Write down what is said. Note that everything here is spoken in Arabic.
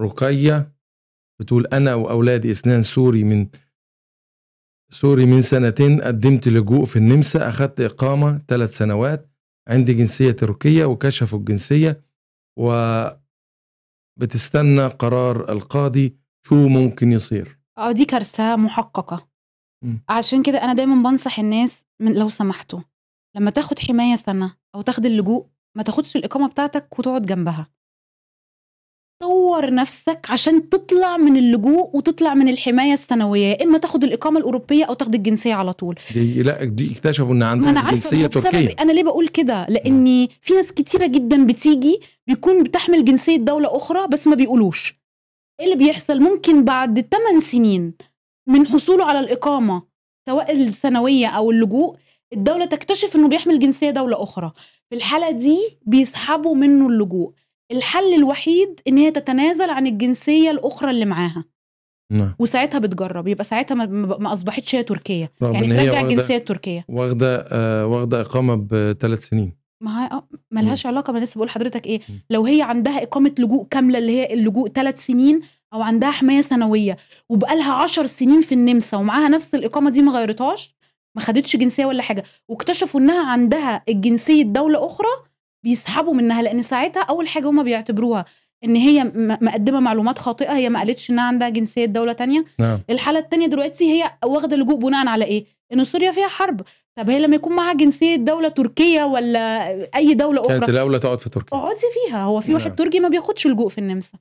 رقية بتقول أنا وأولادي اثنان سوري من سوري من سنتين قدمت لجوء في النمسا أخذت إقامة ثلاث سنوات عندي جنسية تركية وكشفوا الجنسية و بتستنى قرار القاضي شو ممكن يصير اه دي كارثة محققة م. عشان كده أنا دايما بنصح الناس من لو سمحتوا لما تاخد حماية سنة أو تاخد اللجوء ما تاخدش الإقامة بتاعتك وتقعد جنبها تطور نفسك عشان تطلع من اللجوء وتطلع من الحمايه السنويه اما تاخد الاقامه الاوروبيه او تاخد الجنسيه على طول دي لا دي اكتشفوا ان عندهم أنا جنسيه تركيه انا ليه بقول كده لاني في ناس كتيره جدا بتيجي بيكون بتحمل جنسيه دوله اخرى بس ما بيقولوش ايه اللي بيحصل ممكن بعد 8 سنين من حصوله على الاقامه سواء السنويه او اللجوء الدوله تكتشف انه بيحمل جنسيه دوله اخرى في الحاله دي بيسحبوا منه اللجوء الحل الوحيد ان هي تتنازل عن الجنسيه الاخرى اللي معاها نعم وساعتها بتجرب يبقى ساعتها ما, ما اصبحتش هي تركيه يعني ترجع الجنسيه التركيه واخده آه واخده اقامه بثلاث سنين ما آه، ملهاش علاقه ما لسه بقول لحضرتك ايه م. لو هي عندها اقامه لجوء كامله اللي هي اللجوء ثلاث سنين او عندها حمايه سنويه وبقالها 10 سنين في النمسا ومعاها نفس الاقامه دي ما غيرتهاش ما خدتش جنسيه ولا حاجه واكتشفوا انها عندها الجنسيه دوله اخرى بيسحبوا منها لان ساعتها اول حاجه هم بيعتبروها ان هي مقدمه معلومات خاطئه هي ما قالتش انها عندها جنسيه دوله تانية نعم. الحاله التانية دلوقتي هي واخده لجوء بناء على ايه ان سوريا فيها حرب طب هي لما يكون معاها جنسيه دوله تركيه ولا اي دوله اخرى كانت الاولى تقعد في تركيا اقعدي فيها هو في نعم. واحد تركي ما بياخدش لجوء في النمسا